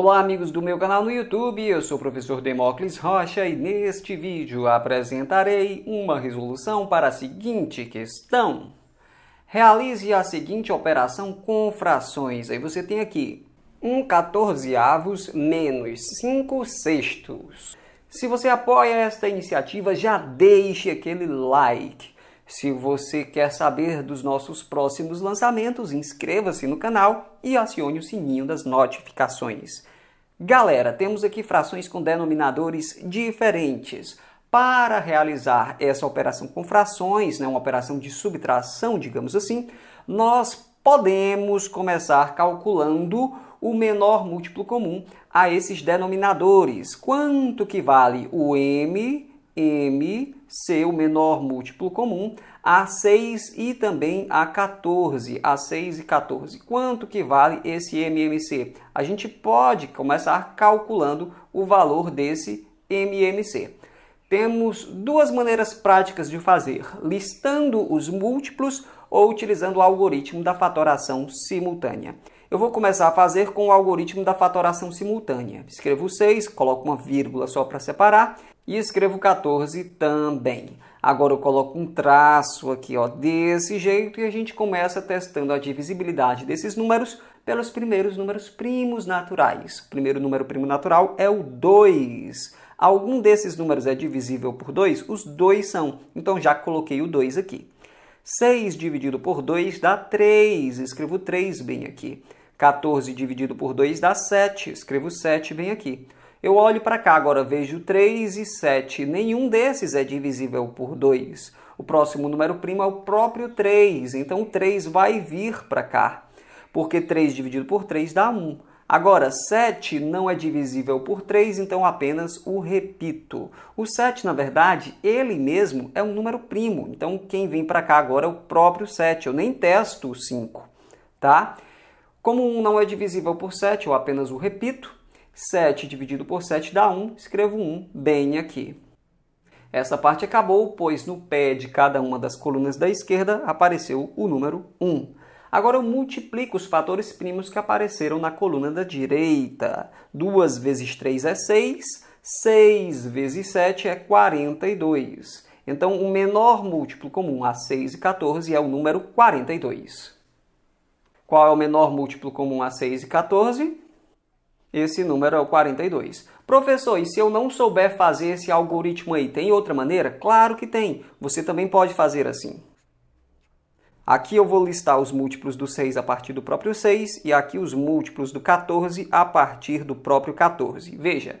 Olá amigos do meu canal no YouTube, eu sou o professor Demócles Rocha e neste vídeo apresentarei uma resolução para a seguinte questão. Realize a seguinte operação com frações. Aí você tem aqui 1 quatorzeavos menos 5 sextos. Se você apoia esta iniciativa, já deixe aquele like. Se você quer saber dos nossos próximos lançamentos, inscreva-se no canal e acione o sininho das notificações. Galera, temos aqui frações com denominadores diferentes. Para realizar essa operação com frações, né, uma operação de subtração, digamos assim, nós podemos começar calculando o menor múltiplo comum a esses denominadores. Quanto que vale o m, m, seu menor múltiplo comum, a 6 e também a 14, a 6 e 14. Quanto que vale esse MMC? A gente pode começar calculando o valor desse MMC. Temos duas maneiras práticas de fazer, listando os múltiplos ou utilizando o algoritmo da fatoração simultânea. Eu vou começar a fazer com o algoritmo da fatoração simultânea. Escrevo 6, coloco uma vírgula só para separar e escrevo 14 também. Agora eu coloco um traço aqui, ó, desse jeito e a gente começa testando a divisibilidade desses números pelos primeiros números primos naturais. O primeiro número primo natural é o 2. Algum desses números é divisível por 2? Os dois são. Então já coloquei o 2 aqui. 6 dividido por 2 dá 3. Escrevo 3 bem aqui. 14 dividido por 2 dá 7. Escrevo 7 bem aqui. Eu olho para cá, agora vejo 3 e 7. Nenhum desses é divisível por 2. O próximo número primo é o próprio 3, então 3 vai vir para cá, porque 3 dividido por 3 dá 1. Agora, 7 não é divisível por 3, então apenas o repito. O 7, na verdade, ele mesmo é um número primo, então quem vem para cá agora é o próprio 7. Eu nem testo o 5, tá? Como 1 não é divisível por 7, eu apenas o repito. 7 dividido por 7 dá 1, escrevo 1 bem aqui. Essa parte acabou, pois no pé de cada uma das colunas da esquerda apareceu o número 1. Agora eu multiplico os fatores primos que apareceram na coluna da direita. 2 vezes 3 é 6, 6 vezes 7 é 42. Então o menor múltiplo comum a 6 e 14 é o número 42. Qual é o menor múltiplo comum a 6 e 14? Esse número é o 42. Professor, e se eu não souber fazer esse algoritmo aí, tem outra maneira? Claro que tem. Você também pode fazer assim. Aqui eu vou listar os múltiplos do 6 a partir do próprio 6 e aqui os múltiplos do 14 a partir do próprio 14. Veja,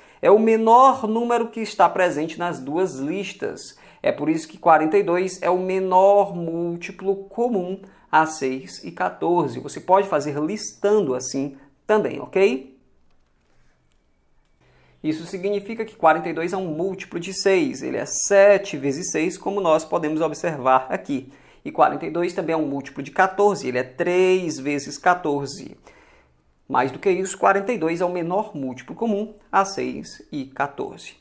É o menor número que está presente nas duas listas. É por isso que 42 é o menor múltiplo comum a 6 e 14. Você pode fazer listando assim também, ok? Isso significa que 42 é um múltiplo de 6, ele é 7 vezes 6, como nós podemos observar aqui. E 42 também é um múltiplo de 14, ele é 3 vezes 14. Mais do que isso, 42 é o menor múltiplo comum a 6 e 14.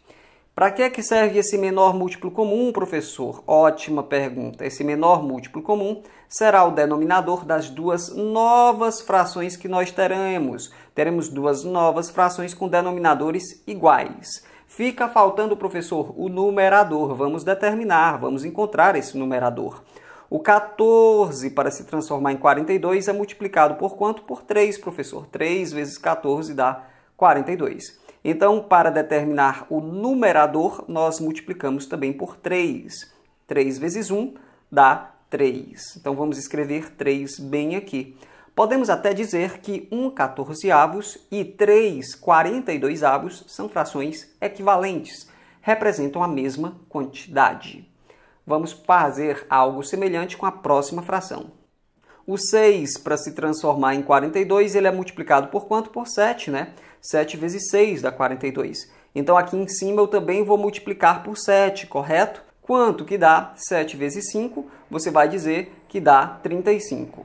Para que, é que serve esse menor múltiplo comum, professor? Ótima pergunta. Esse menor múltiplo comum será o denominador das duas novas frações que nós teremos. Teremos duas novas frações com denominadores iguais. Fica faltando, professor, o numerador. Vamos determinar, vamos encontrar esse numerador. O 14, para se transformar em 42, é multiplicado por quanto? Por 3, professor. 3 vezes 14 dá 42. Então, para determinar o numerador, nós multiplicamos também por 3. 3 vezes 1 dá 3. Então, vamos escrever 3 bem aqui. Podemos até dizer que 1 14 avos e 3 42 avos são frações equivalentes, representam a mesma quantidade. Vamos fazer algo semelhante com a próxima fração. O 6, para se transformar em 42, ele é multiplicado por quanto? Por 7, né? 7 vezes 6 dá 42. Então aqui em cima eu também vou multiplicar por 7, correto? Quanto que dá 7 vezes 5? Você vai dizer que dá 35.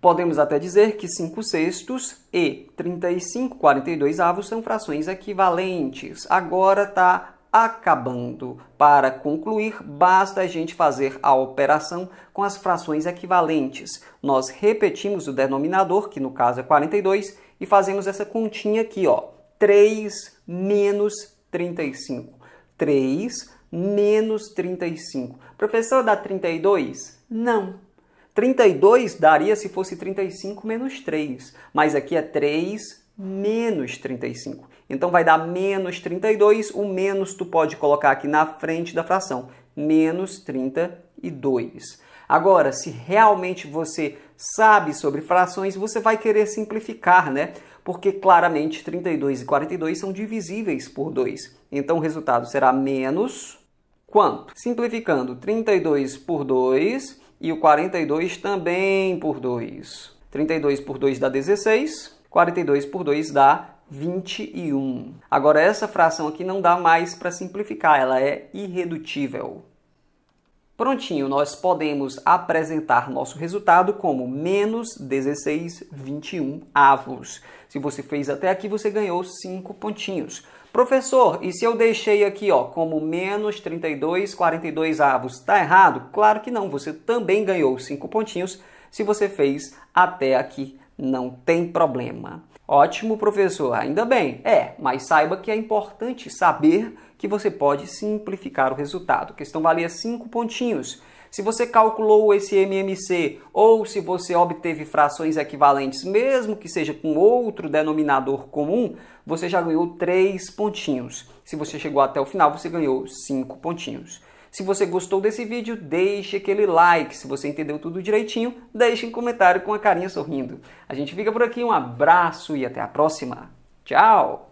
Podemos até dizer que 5 sextos e 35 42 avos são frações equivalentes. Agora está acabando. Para concluir, basta a gente fazer a operação com as frações equivalentes. Nós repetimos o denominador, que no caso é 42, e fazemos essa continha aqui, ó. 3 menos 35. 3 menos 35. Professor, dá 32? Não. 32 daria se fosse 35 menos 3, mas aqui é 3 menos 35. Então vai dar menos 32, o menos tu pode colocar aqui na frente da fração, menos 32. Agora, se realmente você sabe sobre frações, você vai querer simplificar, né? Porque claramente 32 e 42 são divisíveis por 2. Então o resultado será menos quanto? Simplificando, 32 por 2 e o 42 também por 2. 32 por 2 dá 16 42 por 2 dá 21. Agora, essa fração aqui não dá mais para simplificar, ela é irredutível. Prontinho, nós podemos apresentar nosso resultado como menos 16 21 avos. Se você fez até aqui, você ganhou 5 pontinhos. Professor, e se eu deixei aqui ó, como menos 32 42 avos, está errado? Claro que não, você também ganhou 5 pontinhos se você fez até aqui não tem problema. Ótimo, professor, ainda bem. É, mas saiba que é importante saber que você pode simplificar o resultado. A questão valia 5 pontinhos. Se você calculou esse MMC ou se você obteve frações equivalentes, mesmo que seja com outro denominador comum, você já ganhou 3 pontinhos. Se você chegou até o final, você ganhou 5 pontinhos. Se você gostou desse vídeo, deixe aquele like. Se você entendeu tudo direitinho, deixe um comentário com a carinha sorrindo. A gente fica por aqui, um abraço e até a próxima. Tchau!